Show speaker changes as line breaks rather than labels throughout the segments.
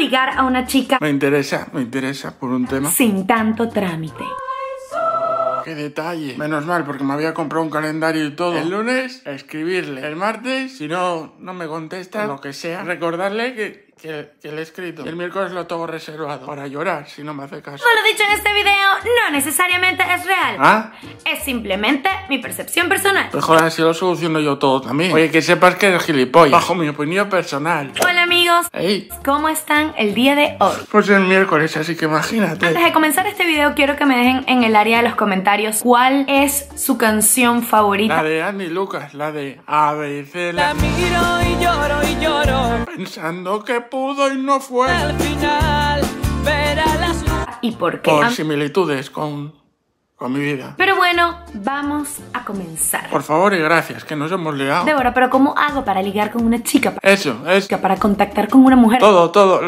ligar a una chica...
Me interesa, me interesa por un tema.
Sin tanto trámite.
¡Qué detalle! Menos mal, porque me había comprado un calendario y todo. El lunes, escribirle. El martes, si no, no me contesta, lo que sea, recordarle que que, le he escrito. El miércoles lo tengo reservado para llorar si no me hace caso. Como
lo dicho en este video, no necesariamente es real. ¿Ah? Es simplemente mi percepción personal. Mejor pues,
joder, así lo soluciono yo todo también. Oye, que sepas que es gilipollas. Bajo mi opinión personal.
Hola amigos. ¿Cómo están el día de hoy?
Pues el miércoles, así que imagínate. Antes de
comenzar este video, quiero que me dejen en el área de los comentarios cuál es su canción favorita. La de
Annie Lucas, la de ABC. La, la miro y lloro y lloro. Pensando que pudo y no
fue. Al final las
¿Y por qué? Por similitudes con, con mi vida.
Pero bueno, vamos a comenzar. Por
favor y gracias, que nos hemos liado.
Débora, pero ¿cómo hago para ligar con una chica?
Eso, es. Para contactar
con una mujer. Todo,
todo.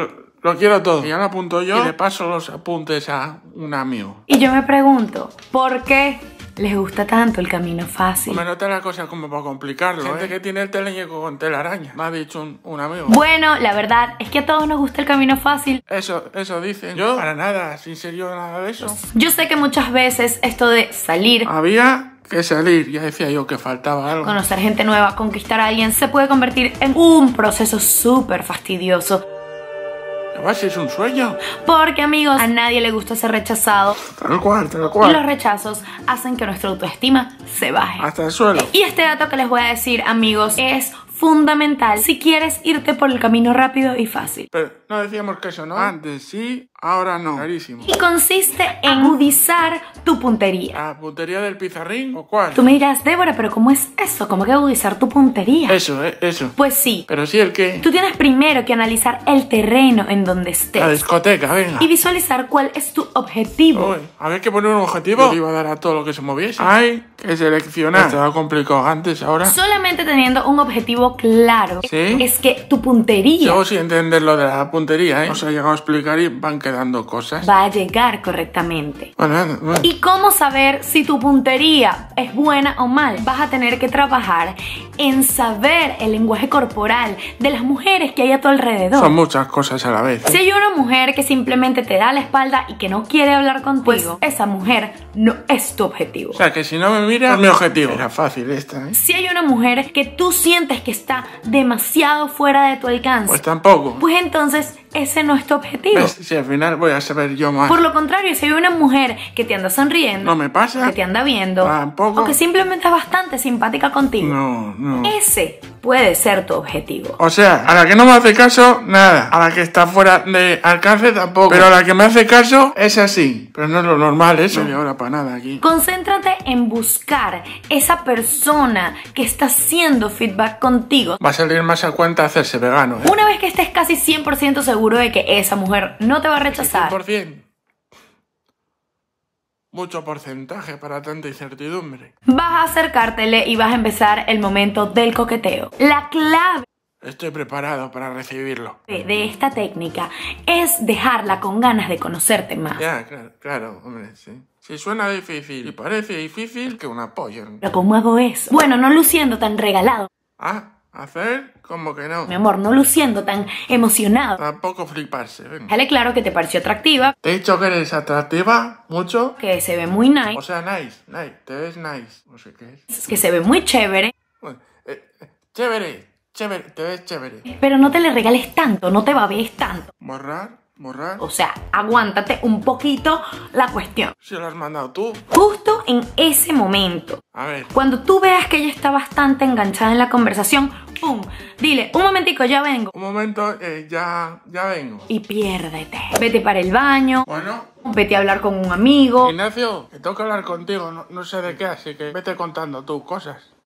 Lo quiero todo. Y ya lo apunto yo y le paso los apuntes a un amigo.
Y yo me pregunto, ¿por qué les gusta tanto el camino fácil.
Me nota las cosa como para complicarlo, Gente ¿eh? que tiene el teleñeco con telaraña, me ha dicho un, un, amigo. Bueno,
la verdad es que a todos nos gusta el camino fácil. Eso,
eso dicen. Yo, para nada, sin serio nada de eso.
Yo sé que muchas veces esto de salir... Había que salir, ya decía yo que faltaba algo. Conocer gente nueva, conquistar a alguien, se puede convertir en un proceso súper fastidioso es un sueño. Porque, amigos, a nadie le gusta ser rechazado. Tal cual, tal cual. Y los rechazos hacen que nuestra autoestima se baje. Hasta el suelo. Y este dato que les voy a decir, amigos, es fundamental si quieres irte por el camino rápido y fácil.
no decíamos que eso, ¿no? Antes sí, Ahora no. Clarísimo. Y
consiste en agudizar tu puntería. ¿La puntería del pizarrín o cuál? Tú me dirás, Débora, pero ¿cómo es eso? ¿Cómo que agudizar tu puntería?
Eso, eh, eso. Pues sí. ¿Pero sí el qué?
Tú tienes primero que analizar el terreno en donde estés. La
discoteca, venga. Y
visualizar cuál es tu objetivo.
a ver que poner un objetivo. Yo iba a dar a todo lo que se moviese. Hay que seleccionar. Estaba complicado antes, ahora.
Solamente teniendo un objetivo claro. ¿Sí? Es que tu puntería. Yo
sin entender lo de la puntería, ¿eh? Os he llegado a explicar y van a dando cosas?
Va a llegar correctamente. ¿Y cómo saber si tu puntería es buena o mal? Vas a tener que trabajar en saber el lenguaje corporal de las mujeres que hay a tu alrededor. Son
muchas cosas a la vez. ¿eh? Si hay
una mujer que simplemente te da la espalda y que no quiere hablar pues contigo, esa mujer no es tu objetivo. O
sea, que si no me mira, es mi objetivo. Era fácil esta, ¿eh?
Si hay una mujer que tú sientes que está demasiado fuera de tu alcance. Pues tampoco. Pues entonces ese no es tu objetivo.
Si al final voy a saber yo más. Por
lo contrario, si hay una mujer que te anda sonriendo, no me pasa, que te anda viendo, tampoco, o que simplemente es bastante simpática contigo, no, no. ese puede ser tu objetivo.
O sea, a la que no me hace caso, nada. A la que está fuera de alcance tampoco. Pero a la que me hace caso es así. Pero no es lo normal eso. No. ahora para nada aquí.
Concéntrate en buscar esa persona que está haciendo feedback contigo. Va
a salir más a cuenta hacerse vegano. ¿eh?
Una vez que estés casi 100% seguro de que esa mujer no te va a rechazar. 100%
mucho porcentaje para tanta incertidumbre.
Vas a acercártele y vas a empezar el momento del coqueteo. La clave...
Estoy preparado para recibirlo.
De esta técnica es dejarla con ganas de conocerte más. Ya,
claro, claro, hombre, sí. Si suena difícil y parece difícil, que un apoyo.
Pero ¿cómo hago eso? Bueno, no luciendo tan regalado. Ah, Hacer como que no. Mi amor, no luciendo tan emocionado. Tampoco fliparse, venga. Dale claro que te pareció atractiva. Te he dicho que eres atractiva mucho. Que se ve muy nice. O sea, nice, nice. Te ves nice. No sé qué es. Que se ve muy chévere.
Eh, chévere, chévere. Te ves chévere.
Pero no te le regales tanto, no te babies tanto. ¿Borrar? O sea, aguántate un poquito la cuestión. Se lo has mandado tú. Justo en ese momento. A ver. Cuando tú veas que ella está bastante enganchada en la conversación, ¡pum! Dile, un momentico, ya vengo. Un momento, eh, ya, ya vengo. Y piérdete. Vete para el baño. Bueno. Vete a hablar con un amigo. Ignacio,
me tengo que hablar contigo, no, no sé de qué, así que vete contando tus cosas.